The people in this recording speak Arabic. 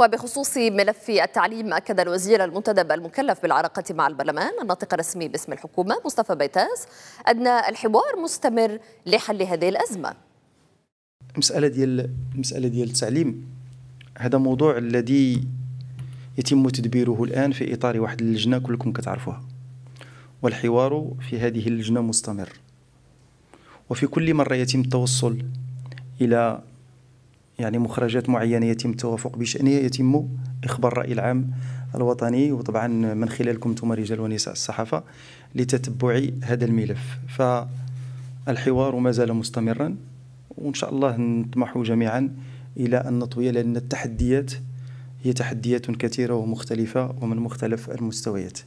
وبخصوص ملف التعليم أكد الوزير المنتدب المكلف بالعلاقة مع البرلمان الناطق الرسمي باسم الحكومة مصطفى بيتاس أن الحوار مستمر لحل هذه الأزمة المسألة ديال المسألة ديال التعليم هذا موضوع الذي يتم تدبيره الآن في إطار واحد اللجنة كلكم كتعرفوها والحوار في هذه اللجنة مستمر وفي كل مرة يتم التوصل إلى يعني مخرجات معينة يتم التوافق بشأنها يتم إخبار الرأي العام الوطني وطبعا من خلالكم انتم رجال ونساء الصحافة لتتبع هذا الملف فالحوار ما زال مستمرا وإن شاء الله نطمح جميعا إلى أن نطوي لأن التحديات هي تحديات كثيرة ومختلفة ومن مختلف المستويات